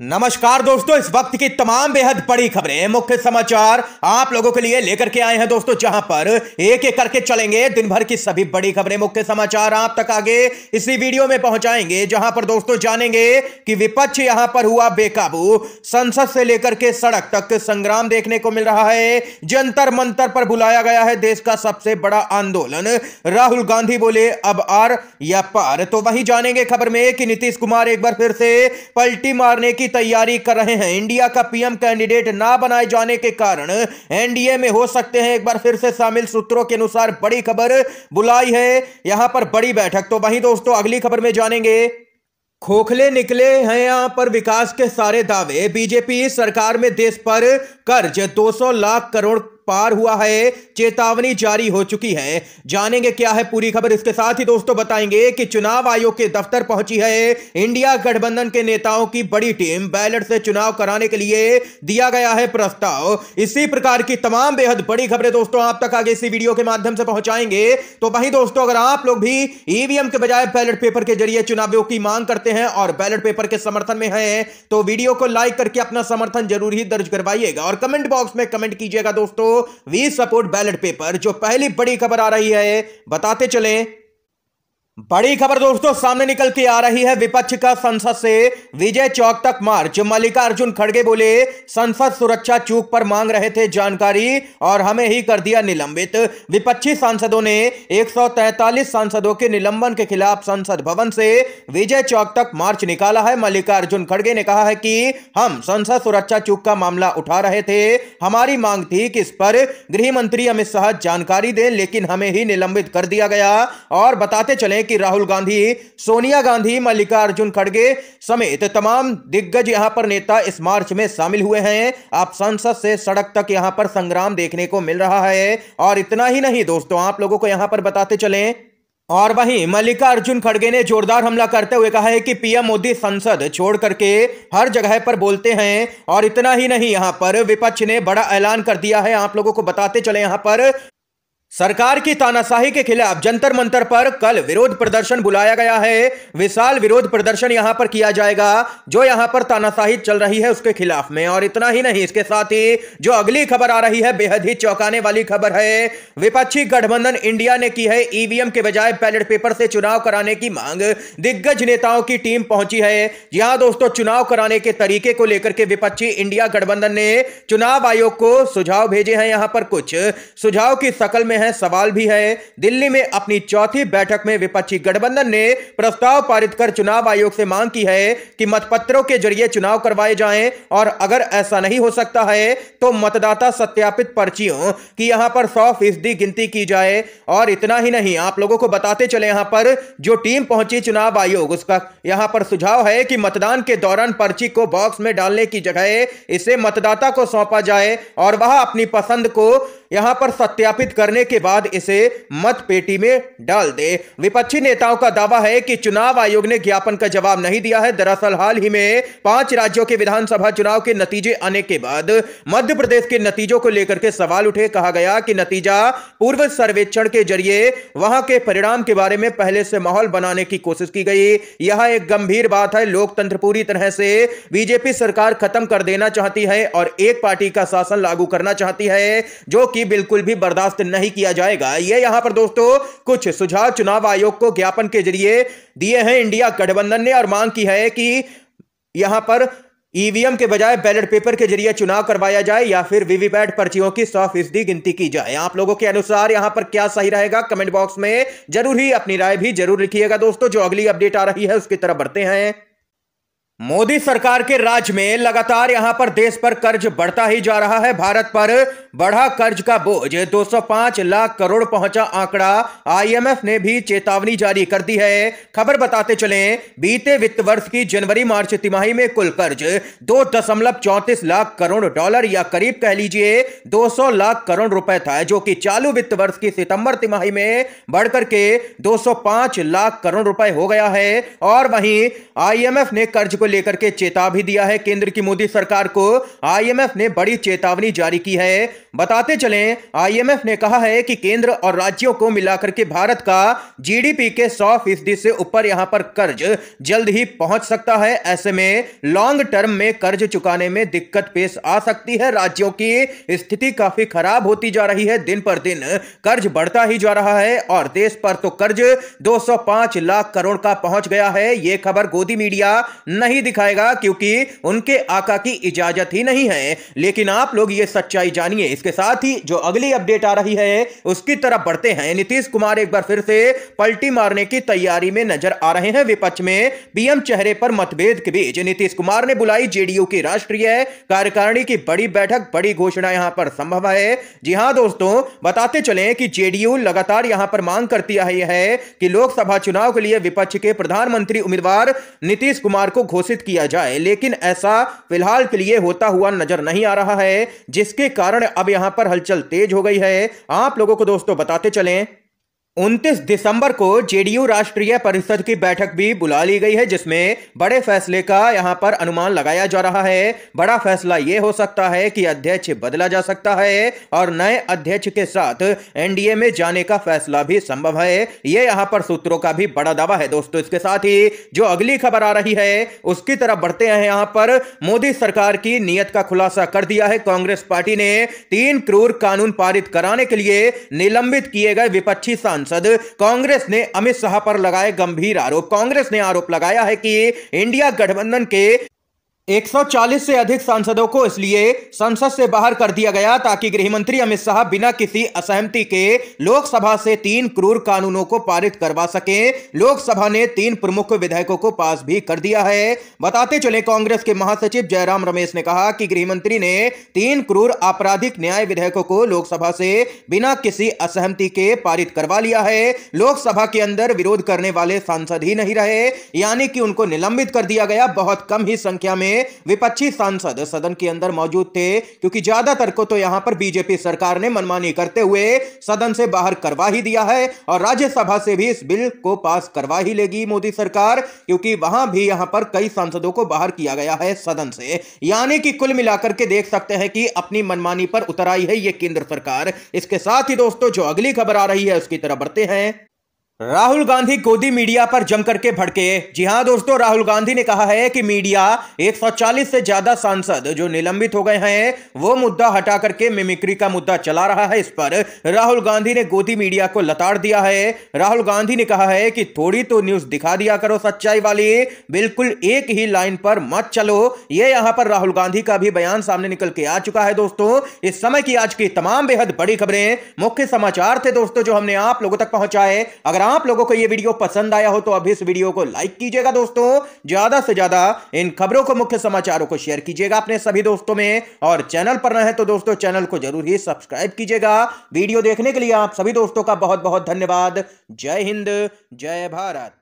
नमस्कार दोस्तों इस वक्त की तमाम बेहद बड़ी खबरें मुख्य समाचार आप लोगों के लिए लेकर के आए हैं दोस्तों जहां पर एक एक करके चलेंगे दिन भर की सभी बड़ी खबरें मुख्य समाचार आप तक आगे इसी वीडियो में पहुंचाएंगे जहां पर दोस्तों जानेंगे कि विपक्ष यहां पर हुआ बेकाबू संसद से लेकर के सड़क तक संग्राम देखने को मिल रहा है जंतर मंतर पर बुलाया गया है देश का सबसे बड़ा आंदोलन राहुल गांधी बोले अब आर या पार तो वही जानेंगे खबर में कि नीतीश कुमार एक बार फिर से पलटी मारने की की तैयारी कर रहे हैं इंडिया का पीएम कैंडिडेट ना बनाए जाने के कारण एनडीए में हो सकते हैं एक बार फिर से शामिल सूत्रों के अनुसार बड़ी खबर बुलाई है यहां पर बड़ी बैठक तो वहीं दोस्तों अगली खबर में जानेंगे खोखले निकले हैं यहां पर विकास के सारे दावे बीजेपी सरकार में देश पर कर्ज 200 लाख करोड़ पार हुआ है चेतावनी जारी हो चुकी है जानेंगे क्या है पूरी खबर इसके साथ ही दोस्तों बताएंगे कि चुनाव आयोग के दफ्तर पहुंची है इंडिया गठबंधन के नेताओं की बड़ी टीम बैलेट से चुनाव कराने के लिए दिया गया है प्रस्ताव इसी प्रकार की तमाम बेहद बड़ी खबरें दोस्तों आप तक आगे इसी वीडियो के माध्यम से पहुंचाएंगे तो वहीं दोस्तों अगर आप लोग भी ईवीएम e के बजाय बैलेट पेपर के जरिए चुनावों की मांग करते हैं और बैलेट पेपर के समर्थन में है तो वीडियो को लाइक करके अपना समर्थन जरूर ही दर्ज करवाइएगा और कमेंट बॉक्स में कमेंट कीजिएगा दोस्तों वी सपोर्ट बैलेट पेपर जो पहली बड़ी खबर आ रही है बताते चले बड़ी खबर दोस्तों सामने निकल के आ रही है विपक्ष का संसद से विजय चौक तक मार्च मल्लिकार्जुन खड़गे बोले संसद सुरक्षा चूक पर मांग रहे थे जानकारी और हमें ही कर दिया निलंबित विपक्षी सांसदों ने 143 सांसदों के निलंबन के खिलाफ संसद भवन से विजय चौक तक मार्च निकाला है मल्लिकार्जुन खड़गे ने कहा है कि हम संसद सुरक्षा चूक का मामला उठा रहे थे हमारी मांग थी कि इस पर गृह मंत्री अमित शाह जानकारी दें लेकिन हमें ही निलंबित कर दिया गया और बताते चले कि राहुल गांधी सोनिया गांधी मल्लिकार्जुन खड़गे समेत तमाम दिग्गज यहां पर नेता इस मार्च में शामिल हुए हैं आप संसद से सड़क तक यहां पर संग्राम देखने को मिल रहा है और इतना ही नहीं दोस्तों आप लोगों को यहां पर बताते चले और वहीं मल्लिकार्जुन खड़गे ने जोरदार हमला करते हुए कहा है कि पीएम मोदी संसद छोड़ करके हर जगह पर बोलते हैं और इतना ही नहीं यहां पर विपक्ष ने बड़ा ऐलान कर दिया है आप लोगों को बताते चले यहां पर सरकार की तानाशाही के खिलाफ जंतर मंतर पर कल विरोध प्रदर्शन बुलाया गया है विशाल विरोध प्रदर्शन यहां पर किया जाएगा जो यहां पर तानाशाही चल रही है उसके खिलाफ में और इतना ही नहीं इसके साथ ही जो अगली खबर आ रही है बेहद ही चौंकाने वाली खबर है विपक्षी गठबंधन इंडिया ने की है ईवीएम के बजाय बैलेट पेपर से चुनाव कराने की मांग दिग्गज नेताओं की टीम पहुंची है यहां दोस्तों चुनाव कराने के तरीके को लेकर के विपक्षी इंडिया गठबंधन ने चुनाव आयोग को सुझाव भेजे हैं यहां पर कुछ सुझाव की शकल में हैं सवाल भी है दिल्ली में अपनी चौथी बैठक में विपक्षी गठबंधन ने प्रस्ताव पारित कर चुनाव आयोग से मांग की है कि मतपत्रों के जरिए चुनाव करवाए जाएं और अगर ऐसा नहीं हो सकता है तो मतदाता सत्यापित पर्चियों की यहां पर सौ फीसदी गिनती की जाए और इतना ही नहीं आप लोगों को बताते चले यहां पर जो टीम पहुंची चुनाव आयोग उसका यहां पर सुझाव है कि मतदान के दौरान पर्ची को बॉक्स में डालने की जगह इसे मतदाता को सौंपा जाए और वह अपनी पसंद को यहां पर सत्यापित करने के बाद इसे मत पेटी में डाल दे विपक्षी नेताओं का दावा है कि चुनाव आयोग ने ज्ञापन का जवाब नहीं दिया है दरअसल हाल ही में पांच राज्यों के विधानसभा चुनाव के नतीजे आने के बाद मध्य प्रदेश के नतीजों को लेकर के सवाल उठे कहा गया कि नतीजा पूर्व सर्वेक्षण के जरिए वहां के परिणाम के बारे में पहले से माहौल बनाने की कोशिश की गई यह एक गंभीर बात है लोकतंत्र पूरी तरह से बीजेपी सरकार खत्म कर देना चाहती है और एक पार्टी का शासन लागू करना चाहती है जो कि की बिल्कुल भी बर्दाश्त नहीं किया जाएगा ये यहां पर दोस्तों कुछ सुझाव चुनाव आयोग को ज्ञापन के जरिए दिए हैं इंडिया गठबंधन ने और मांग की है कि यहां पर ईवीएम के बजाय बैलेट पेपर के जरिए चुनाव करवाया जाए या फिर वीवीपैट पर्चियों की सौ फीसदी गिनती की जाए आप लोगों के अनुसार यहां पर क्या सही रहेगा कमेंट बॉक्स में जरूर ही अपनी राय भी जरूर लिखिएगा दोस्तों जो अगली अपडेट आ रही है उसकी तरफ बढ़ते हैं मोदी सरकार के राज में लगातार यहां पर देश पर कर्ज बढ़ता ही जा रहा है भारत पर बढ़ा कर्ज का बोझ 205 लाख करोड़ पहुंचा आंकड़ा आईएमएफ ने भी चेतावनी जारी कर दी है खबर बताते चले बीते वित्त वर्ष की जनवरी मार्च तिमाही में कुल कर्ज दो दशमलव चौंतीस लाख करोड़ डॉलर या करीब कह लीजिए 200 लाख करोड़ रुपए था जो कि चालू वित्त वर्ष की सितंबर तिमाही में बढ़कर के दो लाख करोड़ रुपए हो गया है और वहीं आई ने कर्ज को लेकर के चेता भी दिया है केंद्र की मोदी सरकार को आईएमएफ ने बड़ी चेतावनी जारी की है बताते चलें आईएमएफ ने कहा है कि केंद्र और राज्यों को मिलाकर के भारत का जीडीपी के 100 फीसदी से ऊपर यहां पर कर्ज जल्द ही पहुंच सकता है ऐसे में लॉन्ग टर्म में कर्ज चुकाने में दिक्कत पेश आ सकती है राज्यों की स्थिति काफी खराब होती जा रही है दिन पर दिन कर्ज बढ़ता ही जा रहा है और देश पर तो कर्ज दो लाख करोड़ का पहुंच गया है यह खबर गोदी मीडिया नहीं नहीं दिखाएगा क्योंकि उनके आका की इजाजत ही नहीं है लेकिन आप लोग ये सच्चाई जानिए इसके साथ ही जो अगली अपडेट आ रही है उसकी तरफ बढ़ते हैं नीतीश कुमार एक बार फिर से पलटी मारने की तैयारी में नजर आ रहे हैं विपक्ष में पीएम चेहरे पर मतभेद के बीच नीतीश कुमार ने बुलाई जेडीयू की राष्ट्रीय कार्यकारिणी की बड़ी बैठक बड़ी घोषणा यहां पर संभव है जी हां दोस्तों बताते चले कि जेडीयू लगातार यहां पर मांग करती आई है कि लोकसभा चुनाव के लिए विपक्ष के प्रधानमंत्री उम्मीदवार नीतीश कुमार को घोषित घोषित किया जाए लेकिन ऐसा फिलहाल के लिए होता हुआ नजर नहीं आ रहा है जिसके कारण अब यहां पर हलचल तेज हो गई है आप लोगों को दोस्तों बताते चलें उनतीस दिसंबर को जेडीयू राष्ट्रीय परिषद की बैठक भी बुला ली गई है जिसमें बड़े फैसले का यहां पर अनुमान लगाया जा रहा है बड़ा फैसला यह हो सकता है कि अध्यक्ष बदला जा सकता है और नए अध्यक्ष के साथ एनडीए में जाने का फैसला भी संभव है ये यहां पर सूत्रों का भी बड़ा दावा है दोस्तों इसके साथ ही जो अगली खबर आ रही है उसकी तरफ बढ़ते हैं यहां पर मोदी सरकार की नीयत का खुलासा कर दिया है कांग्रेस पार्टी ने तीन क्रूर कानून पारित कराने के लिए निलंबित किए गए विपक्षी सांसद सांसद कांग्रेस ने अमित शाह पर लगाए गंभीर आरोप कांग्रेस ने आरोप लगाया है कि इंडिया गठबंधन के 140 से अधिक सांसदों को इसलिए संसद से बाहर कर दिया गया ताकि गृहमंत्री अमित शाह बिना किसी असहमति के लोकसभा से तीन क्रूर कानूनों को पारित करवा सके लोकसभा ने तीन प्रमुख विधेयकों को पास भी कर दिया है बताते चले कांग्रेस के महासचिव जयराम रमेश ने कहा कि गृहमंत्री ने तीन क्रूर आपराधिक न्याय विधेयकों को लोकसभा से बिना किसी असहमति के पारित करवा लिया है लोकसभा के अंदर विरोध करने वाले सांसद ही नहीं रहे यानी कि उनको निलंबित कर दिया गया बहुत कम ही संख्या में में विपक्षी सांसद सदन के अंदर मौजूद थे क्योंकि ज्यादातर को तो यहां पर बीजेपी सरकार ने मनमानी करते हुए सदन से बाहर करवा ही दिया है और राज्यसभा से भी इस बिल को पास करवा ही लेगी मोदी सरकार क्योंकि वहां भी यहां पर कई सांसदों को बाहर किया गया है सदन से यानी कि कुल मिलाकर के देख सकते हैं कि अपनी मनमानी पर उतर आई है यह केंद्र सरकार इसके साथ ही दोस्तों जो अगली खबर आ रही है उसकी तरफ बढ़ते हैं राहुल गांधी गोदी मीडिया पर जमकर के भड़के जी हां दोस्तों राहुल गांधी ने कहा है कि मीडिया 140 से ज्यादा सांसद जो निलंबित हो गए हैं वो मुद्दा हटा करके मिमिक्री का मुद्दा चला रहा है इस पर राहुल गांधी ने गोदी मीडिया को लताड़ दिया है राहुल गांधी ने कहा है कि थोड़ी तो न्यूज दिखा दिया करो सच्चाई वाली बिल्कुल एक ही लाइन पर मत चलो ये यहां पर राहुल गांधी का भी बयान सामने निकल के आ चुका है दोस्तों इस समय की आज की तमाम बेहद बड़ी खबरें मुख्य समाचार थे दोस्तों जो हमने आप लोगों तक पहुंचाए अगर आप लोगों को यह वीडियो पसंद आया हो तो अभी इस वीडियो को लाइक कीजिएगा दोस्तों ज्यादा से ज्यादा इन खबरों को मुख्य समाचारों को शेयर कीजिएगा अपने सभी दोस्तों में और चैनल पर न है तो दोस्तों चैनल को जरूर ही सब्सक्राइब कीजिएगा वीडियो देखने के लिए आप सभी दोस्तों का बहुत बहुत धन्यवाद जय हिंद जय भारत